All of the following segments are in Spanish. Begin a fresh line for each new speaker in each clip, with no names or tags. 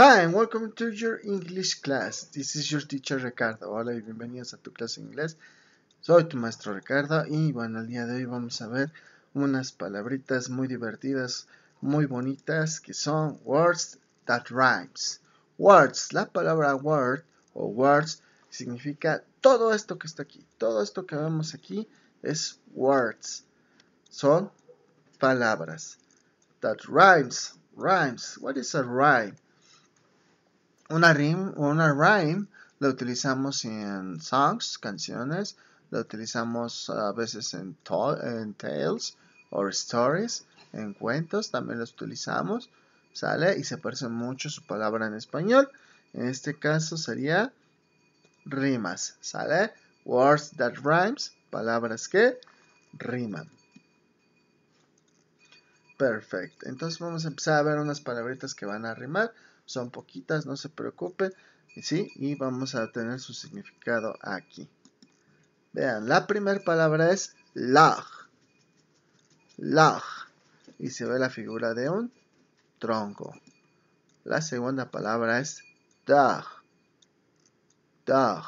Hi and welcome to your English class. This is your teacher Ricardo. Hola y bienvenidos a tu clase de inglés. Soy tu maestro Ricardo y bueno, el día de hoy vamos a ver unas palabritas muy divertidas, muy bonitas que son words that rhymes. Words, la palabra word o words significa todo esto que está aquí. Todo esto que vemos aquí es words. Son palabras. That rhymes. Rhymes. What is a rhyme? Una rim una rhyme la utilizamos en songs, canciones, la utilizamos a veces en, tales o stories, en cuentos también los utilizamos, ¿sale? Y se parece mucho su palabra en español. En este caso sería rimas, ¿sale? Words that rhymes, palabras que riman. Perfecto. Entonces vamos a empezar a ver unas palabritas que van a rimar son poquitas, no se preocupen, ¿sí? Y vamos a tener su significado aquí. Vean, la primera palabra es lag, lag, y se ve la figura de un tronco. La segunda palabra es dag, dag,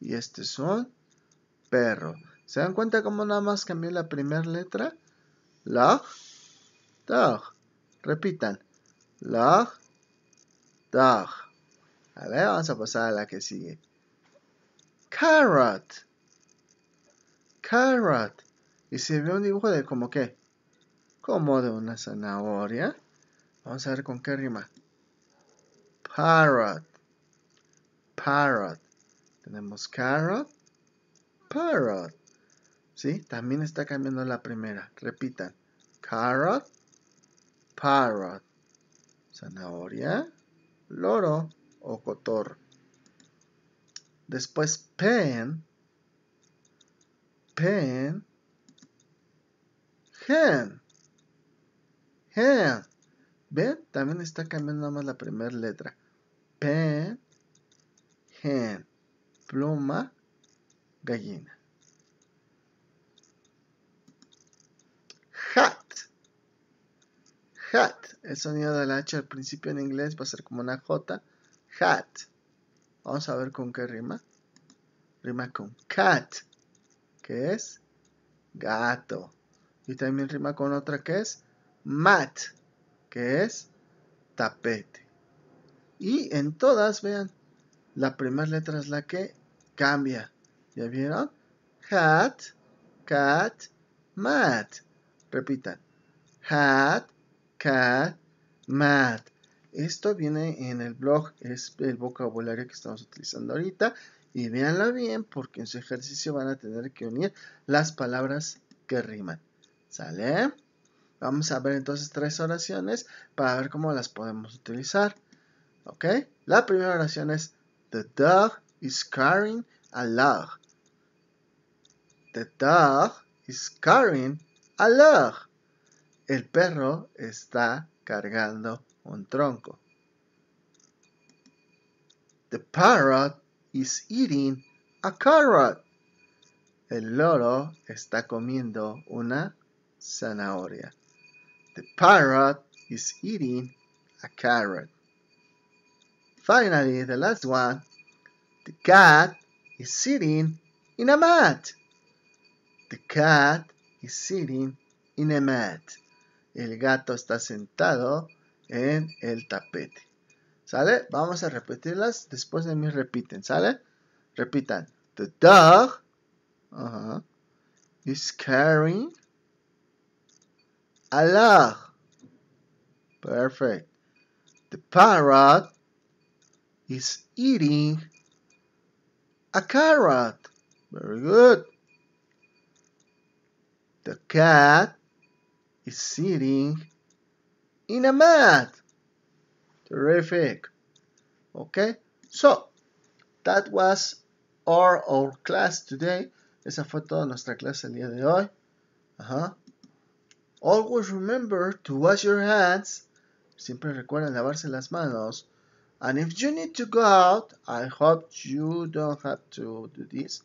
y este es un perro. ¿Se dan cuenta cómo nada más cambió la primera letra? Lag, dag. Repitan. Lag, Dog. A ver, vamos a pasar a la que sigue. Carrot. Carrot. Y se ve un dibujo de como qué. Como de una zanahoria. Vamos a ver con qué rima. Parrot. Parrot. Tenemos carrot. Parrot. ¿Sí? También está cambiando la primera. Repitan. Carrot. Parrot. Zanahoria loro o cotor. Después pen, pen, hen, hen. ¿Ven? También está cambiando nada más la primera letra. Pen, hen, pluma, gallina. hat. El sonido de la H al principio en inglés va a ser como una J. Hat. Vamos a ver con qué rima. Rima con cat, que es gato. Y también rima con otra que es mat, que es tapete. Y en todas, vean, la primera letra es la que cambia. ¿Ya vieron? Hat, cat, mat. Repitan. Hat, cat, mat. Esto viene en el blog, es el vocabulario que estamos utilizando ahorita. Y véanlo bien porque en su ejercicio van a tener que unir las palabras que riman. ¿Sale? Vamos a ver entonces tres oraciones para ver cómo las podemos utilizar. ¿Ok? La primera oración es The dog is carrying a log. The dog is carrying a log. El perro está cargando un tronco. The parrot is eating a carrot. El loro está comiendo una zanahoria. The parrot is eating a carrot. Finally, the last one. The cat is sitting in a mat. The cat is sitting in a mat. el gato está sentado en el tapete. ¿Sale? Vamos a repetirlas. Después de mí repiten, ¿sale? Repitan. The dog is carrying a log. Perfect. The parrot is eating a carrot. Very good. The cat is sitting in a mat. Terrific. Okay, so that was our, our class today. Esa fue toda nuestra clase el día de hoy. Uh -huh. Always remember to wash your hands. Siempre recuerden lavarse las manos. And if you need to go out, I hope you don't have to do this.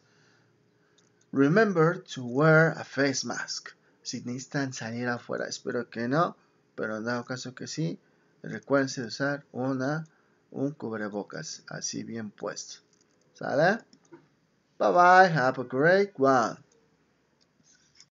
Remember to wear a face mask. si necesitan salir afuera. Espero que no, pero en dado caso que sí, recuérdense usar una, un cubrebocas así bien puesto. ¿Sale? Bye bye, have a great one.